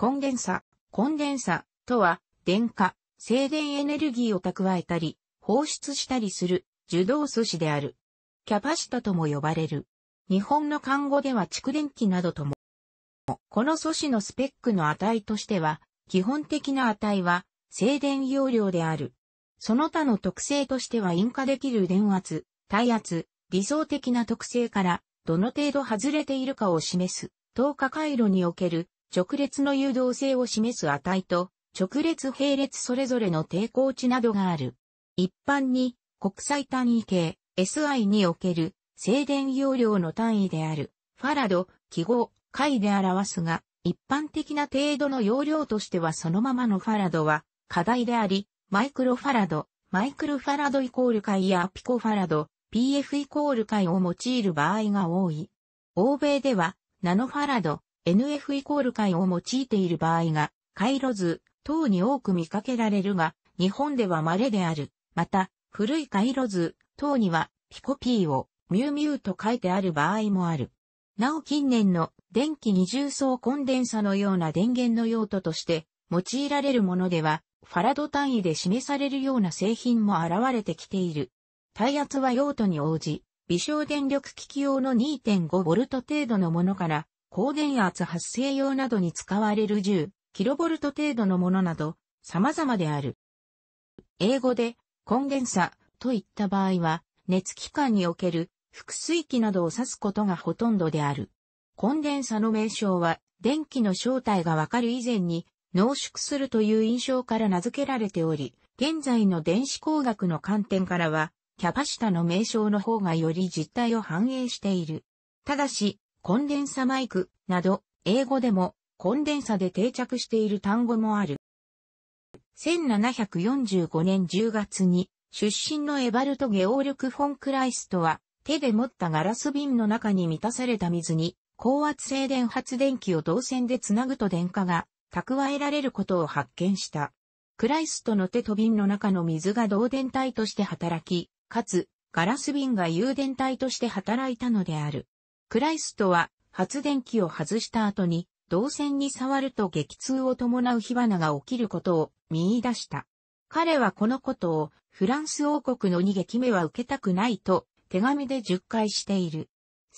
コンデンサ、コンデンサとは、電化、静電エネルギーを蓄えたり、放出したりする受動素子である。キャパシタとも呼ばれる。日本の漢語では蓄電器などとも。この素子のスペックの値としては、基本的な値は静電容量である。その他の特性としては引火できる電圧、耐圧、理想的な特性から、どの程度外れているかを示す、透過回路における直列の誘導性を示す値と、直列並列それぞれの抵抗値などがある。一般に、国際単位系 SI における静電容量の単位である、ファラド、記号、回で表すが、一般的な程度の容量としてはそのままのファラドは課題であり、マイクロファラド、マイクロファラドイコール回やピコファラド、PF イコール回を用いる場合が多い。欧米では、ナノファラド、NF イコール回を用いている場合が、回路図等に多く見かけられるが、日本では稀である。また、古い回路図等には、ピコピーをミュウミュウと書いてある場合もある。なお近年の電気二重層コンデンサのような電源の用途として用いられるものでは、ファラド単位で示されるような製品も現れてきている。耐圧は用途に応じ、微小電力機器用の 2.5V 程度のものから高電圧発生用などに使われる 10kV 程度のものなど、様々である。英語で、コンデンサといった場合は、熱機関における複水器などを指すことがほとんどである。コンデンサの名称は、電気の正体がわかる以前に濃縮するという印象から名付けられており、現在の電子工学の観点からは、キャパシタの名称の方がより実態を反映している。ただし、コンデンサマイクなど、英語でもコンデンサで定着している単語もある。1745年10月に出身のエバルト・ゲオールク・フォン・クライストは手で持ったガラス瓶の中に満たされた水に高圧静電発電機を導線でつなぐと電荷が蓄えられることを発見した。クライストの手と瓶の中の水が導電体として働き、かつガラス瓶が誘電体として働いたのである。クライストは発電機を外した後に導線に触ると激痛を伴う火花が起きることを見出した。彼はこのことをフランス王国の逃げ決めは受けたくないと手紙で述回している。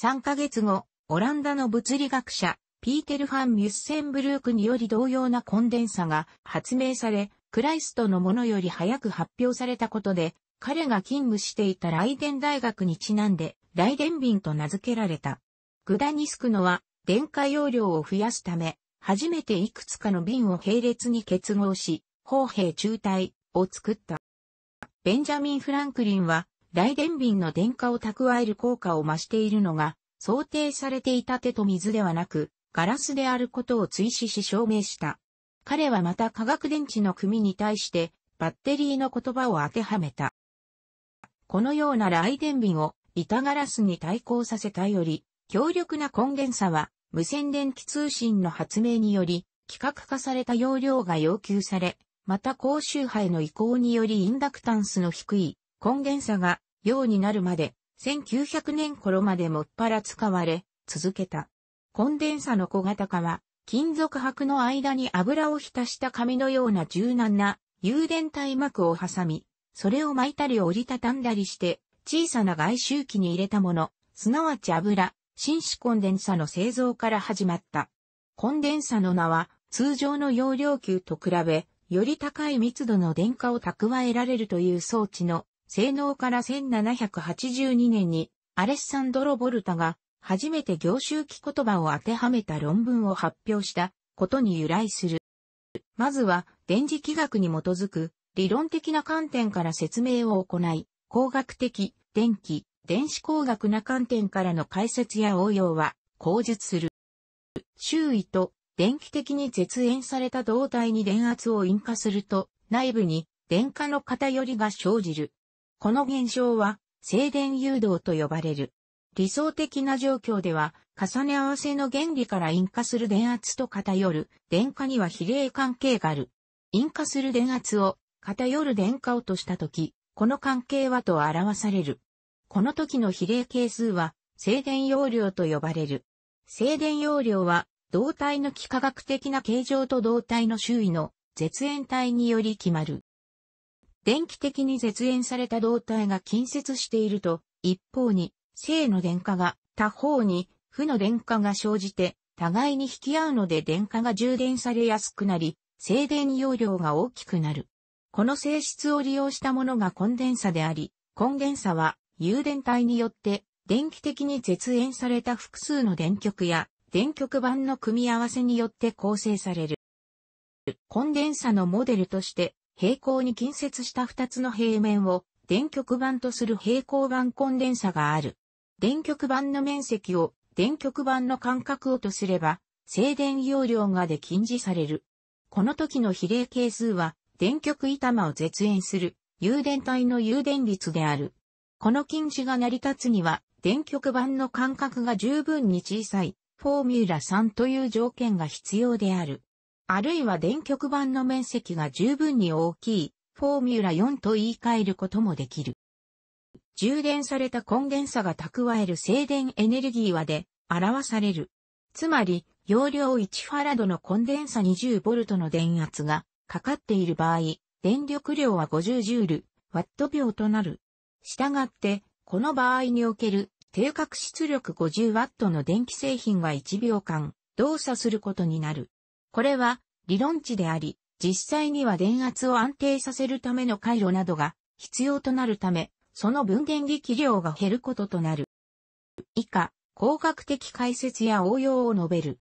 3ヶ月後、オランダの物理学者、ピーテル・ファン・ミュッセンブルークにより同様なコンデンサが発明され、クライストのものより早く発表されたことで、彼が勤務していたライデン大学にちなんで、雷電瓶と名付けられた。グダニスクノは、電解容量を増やすため、初めていくつかの瓶を並列に結合し、砲兵中隊を作った。ベンジャミン・フランクリンは、雷電瓶の電化を蓄える効果を増しているのが、想定されていた手と水ではなく、ガラスであることを追試し証明した。彼はまた化学電池の組に対して、バッテリーの言葉を当てはめた。このような雷電瓶を板ガラスに対抗させたより、強力な根源差は、無線電気通信の発明により、規格化された容量が要求され、また高周波への移行によりインダクタンスの低い根源差が用になるまで、1900年頃までもっぱら使われ、続けた。コンデンサの小型化は、金属箔の間に油を浸した紙のような柔軟な、油電体膜を挟み、それを巻いたり折りたたんだりして、小さな外周機に入れたもの、すなわち油、紳士コンデンサの製造から始まった。コンデンサの名は、通常の容量級と比べ、より高い密度の電荷を蓄えられるという装置の性能から1782年にアレッサンドロ・ボルタが初めて凝周機言葉を当てはめた論文を発表したことに由来する。まずは電磁気学に基づく理論的な観点から説明を行い、工学的、電気、電子工学な観点からの解説や応用は、口述する。周囲と電気的に絶縁された胴体に電圧を引火すると、内部に電荷の偏りが生じる。この現象は、静電誘導と呼ばれる。理想的な状況では、重ね合わせの原理から引火する電圧と偏る電荷には比例関係がある。引火する電圧を偏る電荷をとしたとき、この関係はと表される。この時の比例係数は、静電容量と呼ばれる。静電容量は、動体の幾何学的な形状と動体の周囲の絶縁体により決まる。電気的に絶縁された動体が近接していると、一方に、正の電荷が、他方に、負の電荷が生じて、互いに引き合うので電荷が充電されやすくなり、静電容量が大きくなる。この性質を利用したものがコンデンサであり、コンデンサは、誘電体によって、電気的に絶縁された複数の電極や、電極板の組み合わせによって構成される。コンデンサのモデルとして、平行に近接した2つの平面を、電極板とする平行板コンデンサがある。電極板の面積を、電極板の間隔をとすれば、静電容量がで禁じされる。この時の比例係数は、電極板間を絶縁する、誘電体の誘電率である。この禁止が成り立つには、電極板の間隔が十分に小さい、フォーミュラ3という条件が必要である。あるいは電極板の面積が十分に大きい、フォーミュラ4と言い換えることもできる。充電されたコンデンサが蓄える静電エネルギーはで表される。つまり、容量1ファラドのコンデンサ 20V の電圧がかかっている場合、電力量は50ジュール、ワット秒となる。したがって、この場合における定格出力50ワットの電気製品は1秒間動作することになる。これは理論値であり、実際には電圧を安定させるための回路などが必要となるため、その分電力量が減ることとなる。以下、工学的解説や応用を述べる。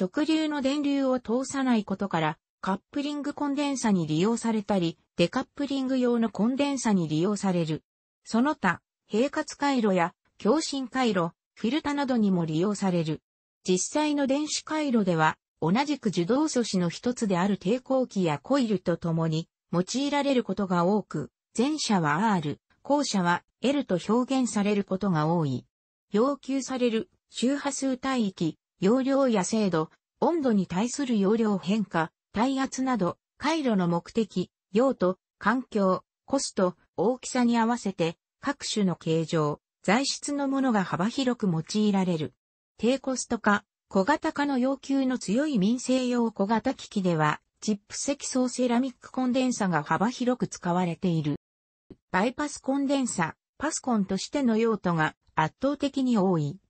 直流の電流を通さないことから、カップリングコンデンサに利用されたり、デカップリング用のコンデンサに利用される。その他、平滑回路や共振回路、フィルタなどにも利用される。実際の電子回路では、同じく受動素子の一つである抵抗器やコイルと共に用いられることが多く、前者は R、後者は L と表現されることが多い。要求される周波数帯域、容量や精度、温度に対する容量変化、耐圧など、回路の目的、用途、環境、コスト、大きさに合わせて、各種の形状、材質のものが幅広く用いられる。低コスト化、小型化の要求の強い民生用小型機器では、チップ積層セラミックコンデンサが幅広く使われている。バイパスコンデンサ、パスコンとしての用途が圧倒的に多い。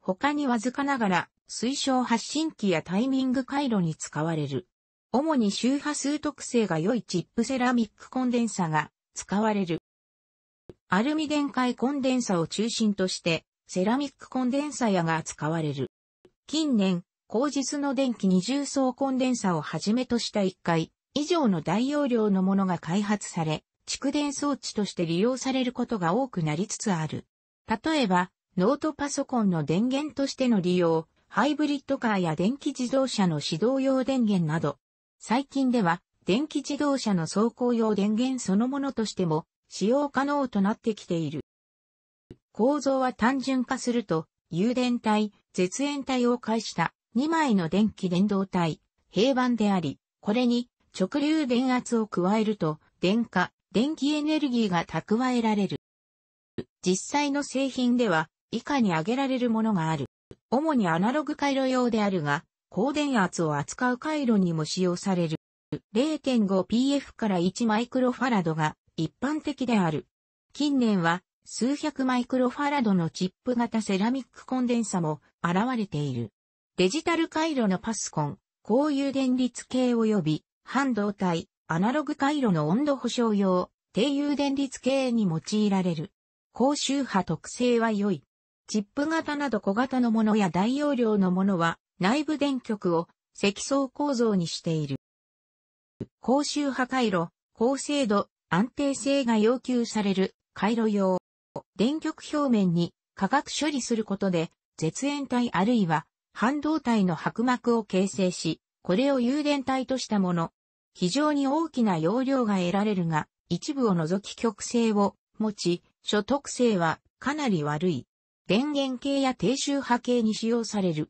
他にわずかながら、推奨発信機やタイミング回路に使われる。主に周波数特性が良いチップセラミックコンデンサが使われる。アルミ電解コンデンサを中心として、セラミックコンデンサやが使われる。近年、後日の電気二重層コンデンサをはじめとした1回以上の大容量のものが開発され、蓄電装置として利用されることが多くなりつつある。例えば、ノートパソコンの電源としての利用、ハイブリッドカーや電気自動車の指導用電源など、最近では、電気自動車の走行用電源そのものとしても使用可能となってきている。構造は単純化すると、誘電体、絶縁体を介した2枚の電気電動体、平板であり、これに直流電圧を加えると、電化、電気エネルギーが蓄えられる。実際の製品では以下に挙げられるものがある。主にアナログ回路用であるが、高電圧を扱う回路にも使用される。0.5pf から1マイクロファラドが一般的である。近年は数百マイクロファラドのチップ型セラミックコンデンサも現れている。デジタル回路のパスコン、高油電率系及び半導体、アナログ回路の温度保証用、低油電率系に用いられる。高周波特性は良い。チップ型など小型のものや大容量のものは内部電極を積層構造にしている。高周波回路、高精度、安定性が要求される回路用。電極表面に化学処理することで、絶縁体あるいは半導体の薄膜を形成し、これを誘電体としたもの。非常に大きな容量が得られるが、一部を除き極性を持ち、所得性はかなり悪い。電源系や低周波系に使用される。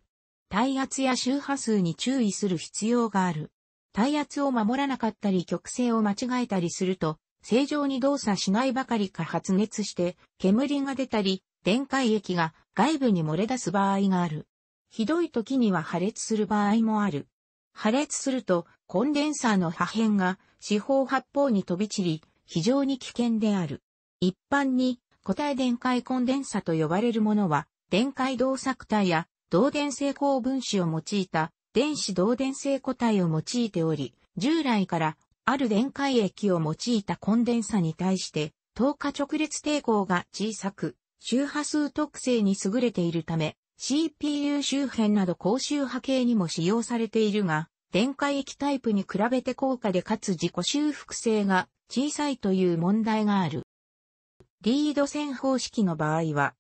体圧や周波数に注意する必要がある。体圧を守らなかったり曲線を間違えたりすると、正常に動作しないばかりか発熱して、煙が出たり、電解液が外部に漏れ出す場合がある。ひどい時には破裂する場合もある。破裂すると、コンデンサーの破片が四方八方に飛び散り、非常に危険である。一般に、固体電解コンデンサと呼ばれるものは、電解動作体や導電性高分子を用いた電子導電性固体を用いており、従来からある電解液を用いたコンデンサに対して透過直列抵抗が小さく、周波数特性に優れているため、CPU 周辺など高周波系にも使用されているが、電解液タイプに比べて高価でかつ自己修復性が小さいという問題がある。リード線方式の場合は、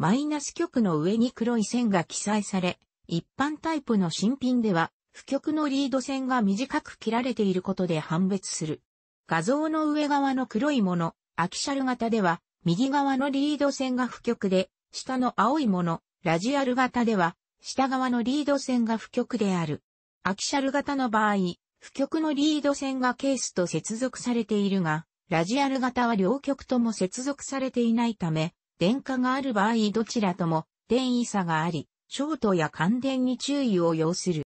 マイナス極の上に黒い線が記載され、一般タイプの新品では、不極のリード線が短く切られていることで判別する。画像の上側の黒いもの、アキシャル型では、右側のリード線が不極で、下の青いもの、ラジアル型では、下側のリード線が不極である。アキシャル型の場合、不極のリード線がケースと接続されているが、ラジアル型は両極とも接続されていないため、電荷がある場合どちらとも電位差があり、ショートや感電に注意を要する。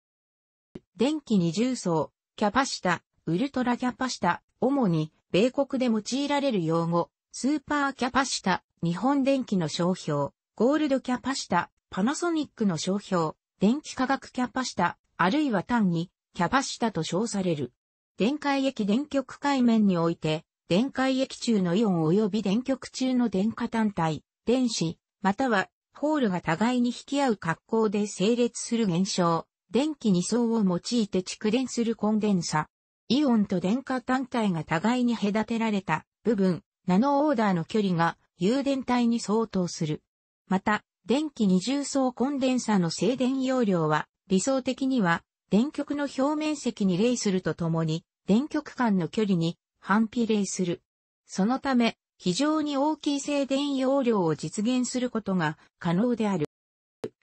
電気二重層、キャパシタ、ウルトラキャパシタ、主に米国で用いられる用語、スーパーキャパシタ、日本電気の商標、ゴールドキャパシタ、パナソニックの商標、電気化学キャパシタ、あるいは単にキャパシタと称される。電解液電極界面において、電解液中のイオン及び電極中の電化単体、電子、またはホールが互いに引き合う格好で整列する現象、電気二層を用いて蓄電するコンデンサ。イオンと電化単体が互いに隔てられた部分、ナノオーダーの距離が有電体に相当する。また、電気二重層コンデンサの静電容量は理想的には電極の表面積に例するとともに電極間の距離に反比例する。そのため、非常に大きい静電容量を実現することが可能である。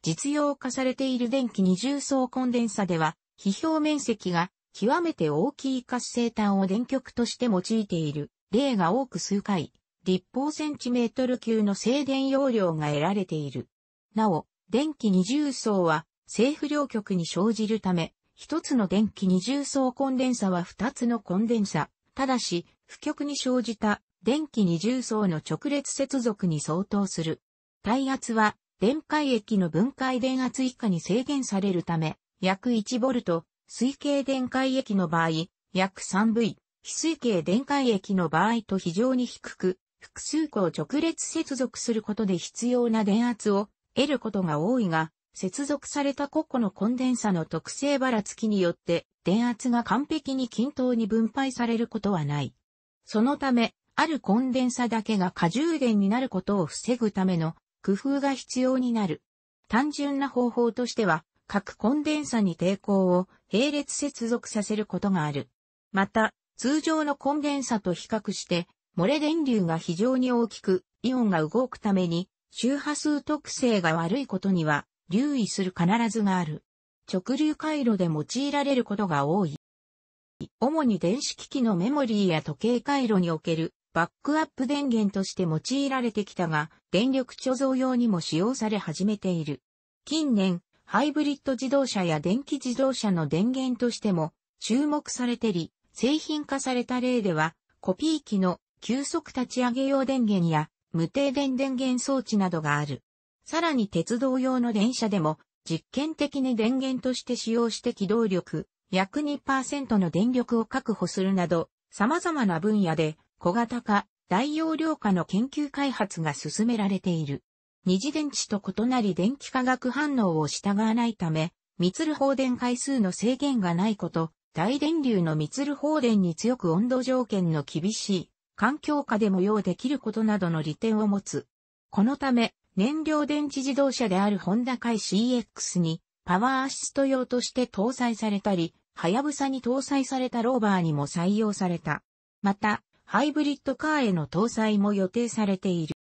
実用化されている電気二重層コンデンサでは、非表面積が極めて大きい活性炭を電極として用いている例が多く数回、立方センチメートル級の静電容量が得られている。なお、電気二重層は正不良極に生じるため、一つの電気二重層コンデンサは二つのコンデンサ、ただし、不極に生じた電気二重層の直列接続に相当する。耐圧は、電解液の分解電圧以下に制限されるため、約 1V、水系電解液の場合、約 3V、非水系電解液の場合と非常に低く、複数個を直列接続することで必要な電圧を得ることが多いが、接続された個々のコンデンサの特性ばらつきによって電圧が完璧に均等に分配されることはない。そのため、あるコンデンサだけが過充電になることを防ぐための工夫が必要になる。単純な方法としては、各コンデンサに抵抗を並列接続させることがある。また、通常のコンデンサと比較して、漏れ電流が非常に大きく、イオンが動くために、周波数特性が悪いことには、留意する必ずがある。直流回路で用いられることが多い。主に電子機器のメモリーや時計回路におけるバックアップ電源として用いられてきたが、電力貯蔵用にも使用され始めている。近年、ハイブリッド自動車や電気自動車の電源としても注目されてり、製品化された例では、コピー機の急速立ち上げ用電源や無停電電源装置などがある。さらに鉄道用の電車でも、実験的に電源として使用して機動力、約2%の電力を確保するなど、様々な分野で小型化、大容量化の研究開発が進められている。二次電池と異なり電気化学反応を従わないため、密る放電回数の制限がないこと、大電流の密る放電に強く温度条件の厳しい環境下でも用できることなどの利点を持つ。このため、燃料電池自動車であるホンダ海 CX にパワーアシスト用として搭載されたり、はやぶさに搭載されたローバーにも採用された。また、ハイブリッドカーへの搭載も予定されている。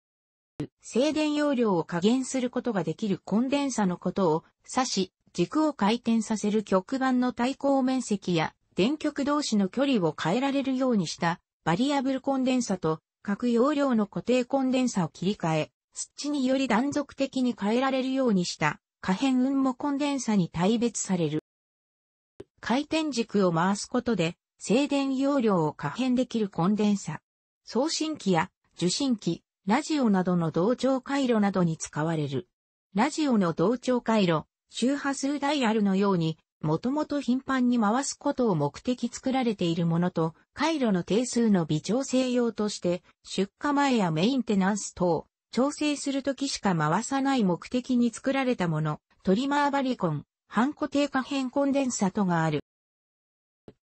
静電容量を加減することができるコンデンサのことを指し、軸を回転させる極板の対抗面積や電極同士の距離を変えられるようにしたバリアブルコンデンサと各容量の固定コンデンサを切り替え、土により断続的に変えられるようにした可変運もコンデンサに大別される。回転軸を回すことで静電容量を可変できるコンデンサ。送信機や受信機、ラジオなどの同調回路などに使われる。ラジオの同調回路、周波数ダイヤルのように、もともと頻繁に回すことを目的作られているものと、回路の定数の微調整用として、出荷前やメインテナンス等、調整するときしか回さない目的に作られたもの、トリマーバリコン、半固定可変コンデンサとがある。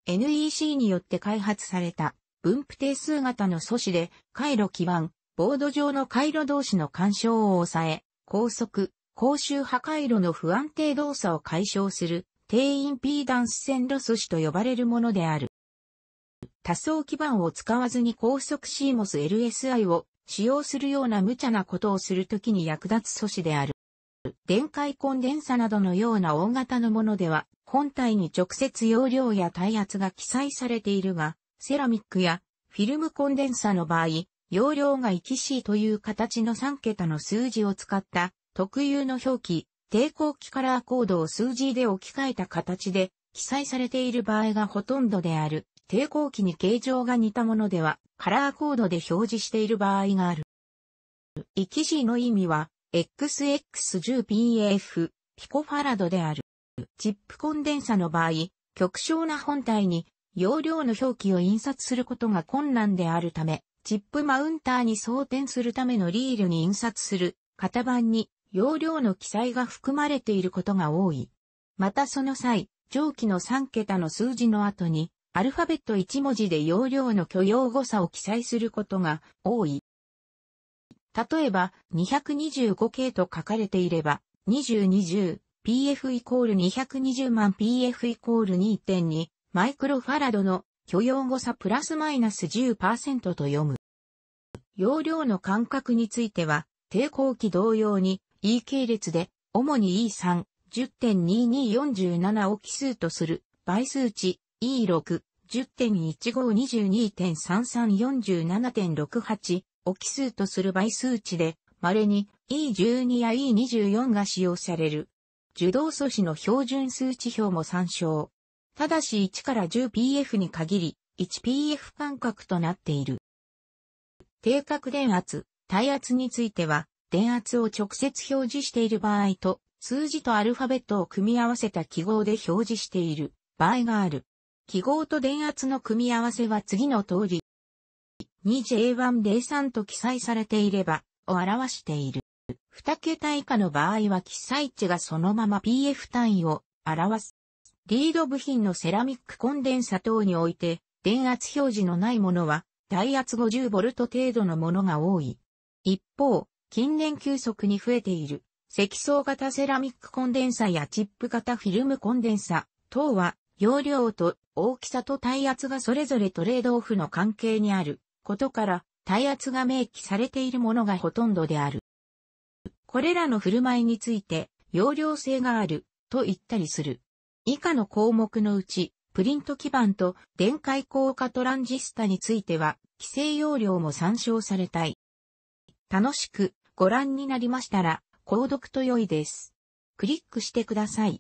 NEC によって開発された分布定数型の素子で回路基板、ボード上の回路同士の干渉を抑え、高速、高周波回路の不安定動作を解消する低インピーダンス線路素子と呼ばれるものである。多層基板を使わずに高速 CMOS LSI を使用するような無茶なことをするときに役立つ素子である。電解コンデンサなどのような大型のものでは、本体に直接容量や耐圧が記載されているが、セラミックやフィルムコンデンサの場合、容量が 1C という形の3桁の数字を使った特有の表記、抵抗器カラーコードを数字で置き換えた形で記載されている場合がほとんどである。抵抗器に形状が似たものでは、カラーコードで表示している場合がある。生き字の意味は、XX10PF、ピコファラドである。チップコンデンサの場合、極小な本体に容量の表記を印刷することが困難であるため、チップマウンターに装填するためのリールに印刷する型番に容量の記載が含まれていることが多い。またその際、上記の3桁の数字の後にアルファベット1文字で容量の許容誤差を記載することが多い。例えば、225系と書かれていれば、2020、PF イコール220万 PF イコール2.2マイクロファラドの許容誤差プラスマイナス10%と読む。容量の間隔については、抵抗器同様に E 系列で、主に E3、10.2247を奇数とする倍数値 E6、10.1522.3347.68を奇数とする倍数値で、稀に E12 や E24 が使用される。受動素子の標準数値表も参照。ただし1から 10pf に限り、1pf 間隔となっている。定格電圧、耐圧については、電圧を直接表示している場合と、数字とアルファベットを組み合わせた記号で表示している場合がある。記号と電圧の組み合わせは次の通り。2J103 と記載されていれば、を表している。2桁以下の場合は記載値がそのまま PF 単位を表す。リード部品のセラミックコンデンサ等において、電圧表示のないものは、大圧 50V 程度のものが多い。一方、近年急速に増えている、積層型セラミックコンデンサやチップ型フィルムコンデンサ等は、容量と大きさと耐圧がそれぞれトレードオフの関係にあることから、耐圧が明記されているものがほとんどである。これらの振る舞いについて、容量性があると言ったりする。以下の項目のうち、プリント基板と電解効果トランジスタについては、規制容量も参照されたい。楽しくご覧になりましたら、購読と良いです。クリックしてください。